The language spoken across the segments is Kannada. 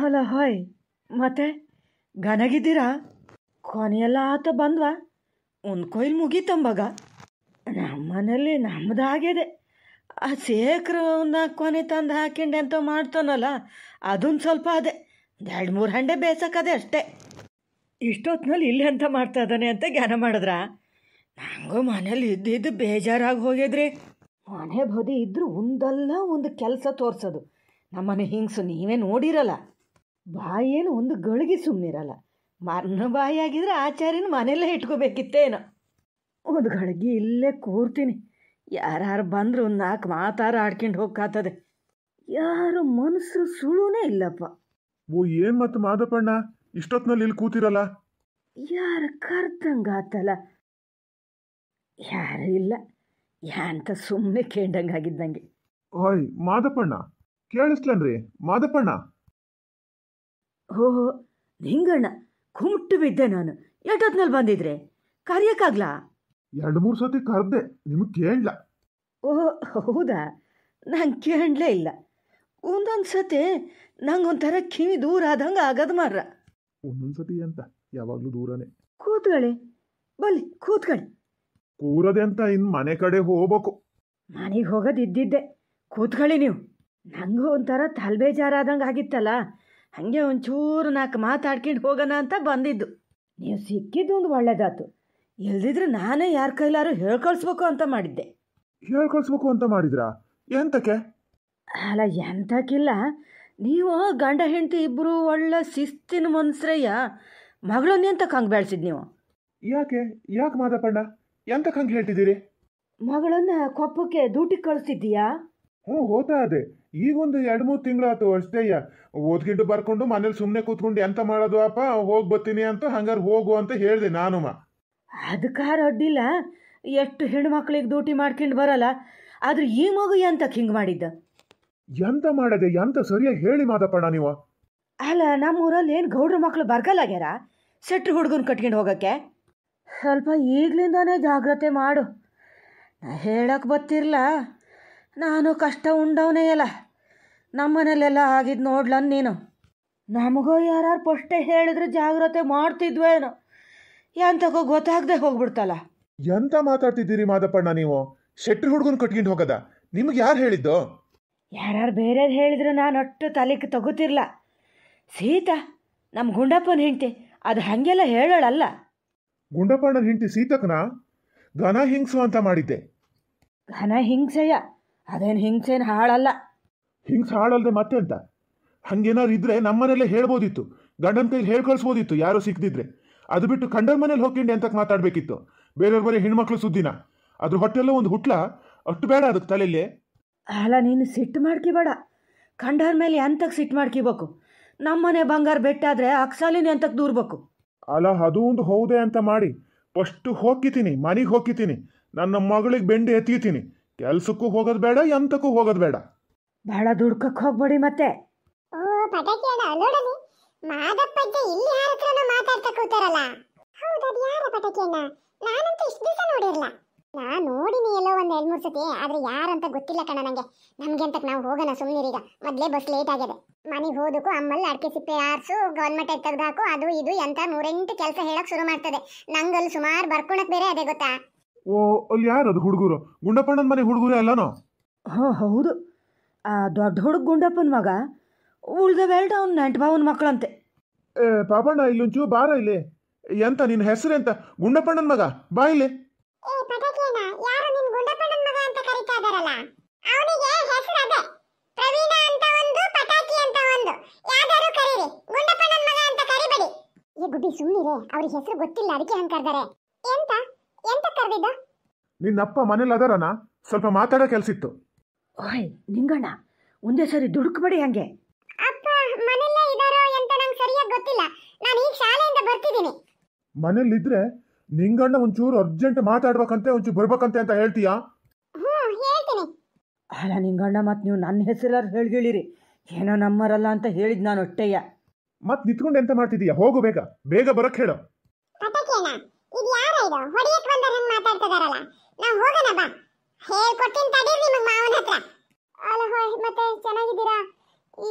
ಹಲೋ ಹಾಯ್ ಮತ್ತೆ ಗನಗಿದ್ದೀರಾ ಕೊನೆಯೆಲ್ಲ ಆತ ಬಂದ್ವಾ ಒಂದು ಕೊಯ್ಲು ಮುಗೀತಂಬಾಗ ನಮ್ಮ ಮನೇಲಿ ನಮ್ಮದು ಆಗಿದೆ ಆ ಸೇಕ್ರನ್ನ ಕೊನೆ ತಂದು ಹಾಕಿಂಡೆ ಅಂತ ಮಾಡ್ತಾನಲ್ಲ ಅದೊಂದು ಸ್ವಲ್ಪ ಅದೇ ಒಂದು ಎರಡು ಮೂರು ಹಂಡೆ ಬೇಸಕ್ಕದೆ ಅಷ್ಟೇ ಇಷ್ಟೊತ್ತಿನಲ್ಲಿ ಇಲ್ಲಿ ಅಂತ ಮಾಡ್ತಾ ಇದ್ದಾನೆ ಅಂತ ಜ್ಞಾನ ಮಾಡಿದ್ರ ನನಗೂ ಮನೇಲಿ ಇದ್ದಿದ್ದು ಬೇಜಾರಾಗಿ ಹೋಗಿದ್ರಿ ಮನೆ ಬದಿ ಇದ್ರೂ ಒಂದಲ್ಲ ಒಂದು ಕೆಲಸ ತೋರಿಸೋದು ನಮ್ಮನೆ ಹಿಂಗ್ಸು ನೀವೇ ನೋಡಿರಲ್ಲ ಬಾಯೇನು ಒಂದು ಗಳಿಗೆ ಸುಮ್ಮನಿರಲ್ಲ ಮರಣ ಬಾಯಿ ಆಗಿದ್ರೆ ಆಚಾರ್ಯನ ಮನೆಯಲ್ಲೇ ಇಟ್ಕೋಬೇಕಿತ್ತೇನೋ ಒಂದು ಗಳಿಗೆ ಇಲ್ಲೇ ಕೂರ್ತೀನಿ ಯಾರು ಬಂದರೂ ಒಂದು ನಾಲ್ಕು ಮಾತಾರ ಆಡ್ಕೊಂಡು ಹೋಗ್ಕಾತದೆ ಯಾರು ಮನಸ್ಸು ಸುಳುನೇ ಇಲ್ಲಪ್ಪ ಓ ಏನ್ ಮತ್ತು ಮಾದಪ್ಪಣ್ಣ ಇಷ್ಟೊತ್ತಿನಲ್ಲಿ ಇಲ್ಲಿ ಕೂತಿರಲ್ಲ ಯಾರ ಕರ್ತಂಗಾತಲ್ಲ ಯಾರು ಇಲ್ಲ ಯಾಂತ ಸುಮ್ಮನೆ ಕೇಂಡಂಗಾಗಿದ್ದಂಗೆ ಓಯ್ ಮಾದಪ್ಪಣ್ಣ ಕೇಳಿಸ್ಲನ್ರಿ ಮಾದಪ್ಪಣ್ಣ ಓಹೋ ನಿಂಗಣ್ಣ ಲಿಂಗಣ್ಣ ಕುಮ್ಟು ಬಿದ್ದೆ ನಾನು ಎಟ್ಟೊತ್ನಲ್ಲಿ ಬಂದಿದ್ರೆ ಕರೆಯಕ್ಕಾಗ್ಲ ಎರಡು ಮೂರು ಸತಿ ಕರೆದೆ ನಿಮಗೆ ಕೇಳಲ್ಲ ಓಹೋ ಹೌದಾ ನಾನು ಕೇಳಲೇ ಇಲ್ಲ ಒಂದೊಂದು ಸತಿ ನಂಗೊಂಥರ ಕಿವಿ ದೂರ ಆದಂಗೆ ಆಗದ ಮಾರ್ರ ಒಂದೊಂದು ಸತಿ ಅಂತ ಯಾವಾಗಲೂ ದೂರನೇ ಕೂತ್ಕೊಳ್ಳಿ ಬಲ್ಲಿ ಕೂತ್ಕೊಳ್ಳಿ ಕೂರದೆ ಅಂತ ಇನ್ನು ಮನೆ ಕಡೆ ಹೋಗ್ಬೇಕು ಮನೆಗೆ ಹೋಗೋದು ಇದ್ದಿದ್ದೆ ಕೂತ್ಕೊಳ್ಳಿ ನೀವು ನಂಗೂ ಒಂಥರ ತಲೆಬೇಜಾರಾದಂಗೆ ಆಗಿತ್ತಲ್ಲ ಹಂಗೆ ಒಂಚೂರು ನಾಲ್ಕು ಮಾತಾಡ್ಕೊಂಡು ಹೋಗೋಣ ಅಂತ ಬಂದಿದ್ದು ನೀವು ಸಿಕ್ಕಿದ್ದು ಒಂದು ಒಳ್ಳೆದಾತು ಇಲ್ದಿದ್ರೆ ನಾನೇ ಯಾರ ಕೈಲಾರು ಹೇಳ್ಕೊಳ್ಸ್ಬೇಕು ಅಂತ ಮಾಡಿದ್ದೆ ಹೇಳ್ಕೊಳ್ಸ್ಬೇಕು ಅಂತ ಮಾಡಿದ್ರಾ ಎಂತಕ್ಕೆ ಅಲ್ಲ ಎಂತಕ್ಕಿಲ್ಲ ನೀವು ಗಂಡ ಹೆಂಡತಿ ಇಬ್ಬರು ಒಳ್ಳೆ ಶಿಸ್ತಿನ ಮನ್ಸ್ರಯ್ಯ ಎಂತಕ್ಕೆ ಹಂಗೆ ಬೆಳೆಸಿದ್ ನೀವು ಯಾಕೆ ಯಾಕೆ ಮಾತಾಪಣ್ಣ ಎಂತಕ್ಕೆ ಹಂಗೆ ಹೇಳ್ತಿದ್ದೀರಿ ಮಗಳನ್ನ ಕೊಪ್ಪಕ್ಕೆ ದೂಟಿ ಕಳಿಸ್ತಿದ್ದೀಯಾ ಹ್ಞೂ ಓದ್ತಾ ಅದೇ ಈಗೊಂದು ಎರಡು ಮೂರು ತಿಂಗಳಾಯ್ತು ಅಯ್ಯ ಓದ್ಕೊಂಡು ಬರ್ಕೊಂಡು ಮನೇಲಿ ಸುಮ್ಮನೆ ಕೂತ್ಕೊಂಡು ಎಂತ ಮಾಡೋದು ಅಪ್ಪ ಹೋಗಿ ಬರ್ತೀನಿ ಅಂತ ಹಂಗಾರೆ ಹೋಗು ಅಂತ ಹೇಳಿದೆ ನಾನು ಅದಕ್ಕಾರ ಅಡ್ಡಿಲ್ಲ ಎಷ್ಟು ಹೆಣ್ಮಕ್ಳಿಗೆ ಡ್ಯೂಟಿ ಮಾಡ್ಕೊಂಡು ಬರಲ್ಲ ಆದ್ರೆ ಈ ಮಗು ಎಂತ ಹಿಂಗೆ ಮಾಡಿದ್ದ ಎಂತ ಮಾಡದೆ ಎಂತ ಸರಿಯಾಗಿ ಹೇಳಿ ಮಾದಪ್ಪಣ್ಣ ನೀವು ಅಲ್ಲ ನಮ್ಮೂರಲ್ಲಿ ಏನು ಗೌಡ್ರ ಮಕ್ಳು ಬರ್ಗಲ್ಲಾಗ್ಯಾರ ಸೆಟ್ರು ಹುಡುಗನ ಕಟ್ಕೊಂಡು ಹೋಗಕ್ಕೆ ಸ್ವಲ್ಪ ಈಗ್ಲಿಂದಾನೇ ಜಾಗ್ರತೆ ಮಾಡು ನಾ ಹೇಳಕ್ಕೆ ನಾನು ಕಷ್ಟ ಉಂಡವನೇ ಅಲ್ಲ ನಮ್ಮನೇಲೆಲ್ಲ ಆಗಿದ್ದು ನೋಡ್ಲನ್ ನೀನು ನಮಗೂ ಯಾರು ಪಸ್ಟೇ ಹೇಳಿದ್ರೆ ಜಾಗ್ರತೆ ಮಾಡ್ತಿದ್ವೇನು ಎಂತಕೋ ಗೊತ್ತಾಗದೆ ಹೋಗ್ಬಿಡ್ತಲ್ಲ ಎಂತ ಮಾತಾಡ್ತಿದ್ದೀರಿ ಮಾದಪ್ಪಣ್ಣ ನೀವು ಶೆಟ್ರ್ ಹುಡುಗನ್ ಕಟ್ಕೊಂಡು ಹೋಗದ ನಿಮ್ಗೆ ಯಾರು ಹೇಳಿದ್ದು ಯಾರ್ಯಾರು ಬೇರೆಯವ್ರು ಹೇಳಿದ್ರೆ ನಾನು ಒಟ್ಟು ತಲೆಗೆ ತಗೋತಿರ್ಲ ಸೀತಾ ನಮ್ಮ ಗುಂಡಪ್ಪನ ಹೆಂಡತಿ ಅದು ಹಾಗೆಲ್ಲ ಹೇಳೋಳಲ್ಲ ಗುಂಡಪ್ಪಣ್ಣನ ಹೆಂಡತಿ ಸೀತಕ್ಕನ ಘನ ಹಿಂಸು ಅಂತ ಮಾಡಿದ್ದೆ ಘನ ಹಿಂಸಯ್ಯ ಅದೇನು ಹಿಂಸೇನು ಹಾಳಲ್ಲ ಹಿಂಸೆ ಹಾಳಲ್ಲದೆ ಮತ್ತೆ ಅಂತ ಹಂಗೇನಾದ್ರು ಇದ್ರೆ ನಮ್ಮನೆಲ್ಲೇ ಹೇಳ್ಬೋದಿತ್ತು ಗಂಡನ ಕೈಲಿ ಹೇಳ್ಕೊಳ್ಸ್ಬೋದಿತ್ತು ಯಾರೋ ಸಿಕ್ಕಿದ್ರೆ ಅದು ಬಿಟ್ಟು ಕಂಡರ್ ಮನೇಲಿ ಹೋಗ್ಕೊಂಡೆ ಅಂತ ಮಾತಾಡಬೇಕಿತ್ತು ಬೇರೆಯವ್ರ ಬರೀ ಹೆಣ್ಮಕ್ಳು ಸುದ್ದಿನ ಅದ್ರ ಹೊಟ್ಟೆಲ್ಲ ಒಂದು ಹುಟ್ಲ ಅಷ್ಟು ಬೇಡ ಅದಕ್ಕೆ ತಲೆಯಲ್ಲಿ ಅಲ್ಲ ನೀನು ಸಿಟ್ಟು ಮಾಡ್ಕಿಬೇಡ ಕಂಡರ್ ಮೇಲೆ ಎಂತಕ್ಕೆ ಸಿಟ್ಟು ಮಾಡ್ಕಿಬೇಕು ನಮ್ಮನೆ ಬಂಗಾರ ಬೆಟ್ಟಾದ್ರೆ ಅಕ್ಸಾಲಿನ ಎಂತಕ್ಕೆ ದೂರ್ಬೇಕು ಅಲ್ಲ ಅದು ಒಂದು ಹೌದೆ ಅಂತ ಮಾಡಿ ಫಸ್ಟ್ ಹೋಗಿತೀನಿ ಮನೆಗೆ ಹೋಗಿತೀನಿ ನನ್ನ ಮಗಳಿಗೆ ಬೆಂಡೆ ಎತ್ತಿತೀನಿ ಕೆಲ್ಸಕ್ಕೂ ಹೋಗೋದು ಬೇಡ ಎಂತಕ್ಕೂ ಹೋಗೋದು ಬೇಡ ಬಹಳ ದುಡ್ಕಕ್ಕೆ ಹೋಗ್ಬೇಡಿ ಮತ್ತೆ ಓ ಪಟಾಕಿ ಅಣ್ಣ ಅಲ್ಲೋಡಲಿ ಮಾದಪ್ಪ ಇದ್ದ ಇಲ್ಲಿ ಯಾರ ಮಾತಾಡ್ತಾ ಕೂತಾರಲ್ಲ ಹೌದು ಅದು ಯಾರ ಪಟಾಕಿ ಅಣ್ಣ ನಾನಂತೂ ನೋಡಿರಲ್ಲ ನಾನು ನೋಡಿನಿ ಎಲ್ಲೋ ಒಂದು ಎರಡು ಮೂರು ಸತಿ ಆದ್ರೆ ಯಾರಂತ ಗೊತ್ತಿಲ್ಲ ಕಣ ನನಗೆ ನಮ್ಗೆ ಅಂತಕ್ ನಾವು ಹೋಗೋಣ ಈಗ ಮೊದಲೇ ಬಸ್ ಲೇಟ್ ಆಗಿದೆ ಮನೆಗೆ ಹೋದಕ್ಕೂ ಅಮ್ಮಲ್ಲಿ ಅಡಿಕೆ ಸಿಪ್ಪೆ ಯಾರ್ಸು ಗೌರ್ಮೆಂಟ್ ತೆಗೆದು ಹಾಕು ಅದು ಇದು ಎಂತ ನೂರೆಂಟು ಕೆಲಸ ಹೇಳಕ್ ಶುರು ಮಾಡ್ತದೆ ನಂಗಲ್ಲಿ ಸುಮಾರು ಬರ್ಕೊಳಕ್ ಬೇರೆ ಅದೇ ಗೊತ್ತಾ ಓ ಅಲ್ಲಿ ಯಾರದು ಹುಡುಗರು ಗುಂಡಪ್ಪಣ್ಣನ ಮನೆ ಹುಡುಗರು ಎಲ್ಲನೋ ಹಾಂ ಹೌದು ಆ ದೊಡ್ಡ ಹುಡುಗ ಗುಂಡಪ್ಪನ ಮಗ ಉಳ್ದವೆಲ್ಟ ಡೌನ್ ನೆಂಟ ಬಾವನ ಮಕ್ಕಳಂತೆ ಏ ಪಾಪಣ್ಣ ಇಲ್ಲೊಂಚೂ ಬಾರ ಇಲ್ಲಿ ಎಂತ ನಿನ್ನ ಹೆಸರು ಎಂತ ಗುಂಡಪ್ಪಣ್ಣನ ಮಗ ಬಾ ಇಲ್ಲಿ ಏ ಪಟಾಕಿಯನ್ನ ಯಾರು ನಿನ್ ಗುಂಡಪ್ಪಣ್ಣನ ಮಗ ಅಂತ ಕರೀತಾ ಇದಾರಲ್ಲ ಅವನಿಗೆ ಹೆಸರು ಅದೇ ಪ್ರವೀಣ ಅಂತ ಒಂದು ಪಟಾಕಿ ಅಂತ ಒಂದು ಯಾವ್ದಾದ್ರು ಕರೀರಿ ಗುಂಡಪ್ಪಣ್ಣನ ಮಗ ಅಂತ ಕರಿಬೇಡಿ ಏ ಗುಬ್ಬಿ ಸುಮ್ಮನಿರೆ ಅವ್ರಿಗೆ ಹೆಸರು ಗೊತ್ತಿಲ್ಲ ಅದಕ್ಕೆ ಹಂಗೆ ಕರೆದಾರೆ ಅಂತ ಕರೆದಿದ್ದ ನಿನ್ನಪ್ಪ ಮನೇಲಿ ಅದರಣ ಸ್ವಲ್ಪ ಮಾತಾಡೋ ಕೆಲಸಿತ್ತು ಓಯ್ ನಿಂಗಣ್ಣ ಒಂದೇ ಸರಿ ದುಡುಕ್ಬೇಡಿ ಹಂಗೆ ಅಪ್ಪ ಮನೆಯಲ್ಲೇ ಇದಾರೋ ಅಂತ ನಂಗೆ ಸರಿಯಾಗಿ ಗೊತ್ತಿಲ್ಲ ನಾನು ಈಗ ಶಾಲೆಯಿಂದ ಬರ್ತಿದ್ದೀನಿ ಮನೇಲಿದ್ರೆ ನಿಂಗಣ್ಣ ಒಂಚೂರು ಅರ್ಜೆಂಟ್ ಮಾತಾಡ್ಬೇಕಂತೆ ಒಂಚೂರು ಬರ್ಬೇಕಂತೆ ಅಂತ ಹೇಳ್ತೀಯಾ ಹ್ಞೂ ಹೇಳ್ತೀನಿ ಅಲ್ಲ ನಿಂಗಣ್ಣ ಮತ್ತೆ ನೀವು ನನ್ನ ಹೇಳಿ ಹೇಳಿರಿ ಏನೋ ನಮ್ಮರಲ್ಲ ಅಂತ ಹೇಳಿದ್ ನಾನು ಒಟ್ಟೆಯ ಮತ್ತೆ ನಿಂತ್ಕೊಂಡು ಎಂತ ಮಾಡ್ತಿದ್ದೀಯಾ ಹೋಗು ಬೇಗ ಬೇಗ ಬರಕ್ ಹೇಳು ಪಟಕೇನ ಇದು ಯಾರು ಇದು ಹೊಡೆಯಕ್ ಬಂದ ಮಾತಾಡ್ತಿದಾರಲ್ಲ ನಾವು ಹೋಗೋಣ ಬಾ ಹೇಳ್ಕೊಡ್ತೀನಿ ತಡೀರಿ ನಿಮಗೆ ಮಾವನ ಹತ್ರ ಅಲ್ಲ ಮತ್ತೆ ಚೆನ್ನಾಗಿದ್ದೀರಾ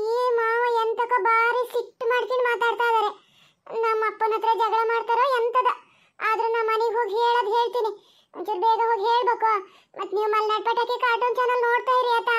ಈ ಮಾವ ಎಂತಕ ಬಾರಿ ಸಿಟ್ಟು ಮಾಡ್ಕೊಂಡು ಮಾತಾಡ್ತಾ ಇದಾರೆ ನಮ್ಮ ಅಪ್ಪನ ಹತ್ರ ಜಗಳ ಮಾಡ್ತಾರೋ ಎಂತದ ಆದ್ರೆ ನಮ್ಮ ಮನೆಗೆ ಹೋಗಿ ಹೇಳೋದು ಹೇಳ್ತೀನಿ ಒಂಚೂರು ಬೇಗ ಹೋಗಿ ಹೇಳ್ಬೇಕು ಮತ್ತೆ ನೀವು ಮಲ್ನಾಡ್ ಪಟಾಕಿ ಕಾರ್ಟೂನ್ ಚಾನಲ್ ನೋಡ್ತಾ ಇರಿ ಆಯ್ತಾ